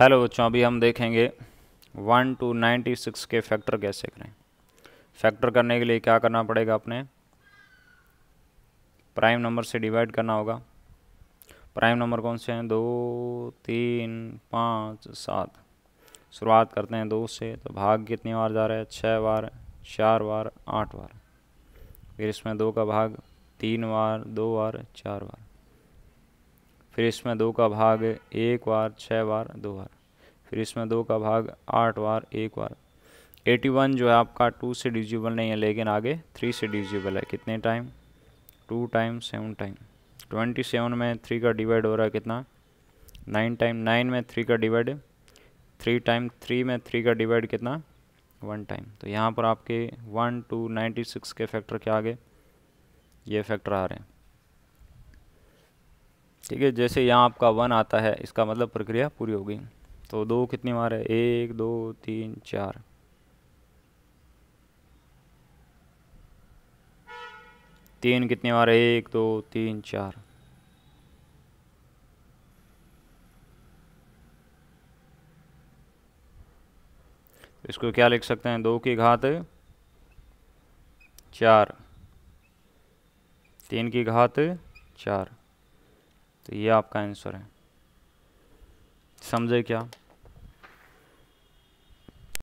hello बच्चों अभी हम देखेंगे वन टू नाइन्टी सिक्स के फैक्टर कैसे करें फैक्टर करने के लिए क्या करना पड़ेगा अपने प्राइम नंबर से डिवाइड करना होगा प्राइम नंबर कौन से हैं दो तीन पाँच सात शुरुआत करते हैं दो से तो भाग कितनी बार जा रहा है छः बार चार बार आठ बार फिर इसमें दो का भाग तीन बार दो बार चार बार फिर इसमें दो का भाग एक बार छः बार दो बार फिर इसमें दो का भाग आठ बार एक बार एटी वन जो है आपका टू से डिजिबल नहीं है लेकिन आगे थ्री से डिजिबल है कितने time two time seven time twenty seven में थ्री का डिवाइड हो रहा है कितना नाइन टाइम नाइन में थ्री का डिवाइड थ्री टाइम थ्री में थ्री का डिवाइड कितना वन टाइम तो यहाँ पर आपके वन टू नाइन्टी सिक्स के फैक्टर क्या आ गए ये फैक्टर आ रहे हैं ठीक है जैसे यहाँ आपका वन आता है इसका मतलब प्रक्रिया पूरी हो गई तो दो कितनी बार है एक दो तीन चार तीन कितनी बार है एक दो तीन चार इसको क्या लिख सकते हैं दो की घात चार तीन की घात चार तो ये आपका आंसर है समझे क्या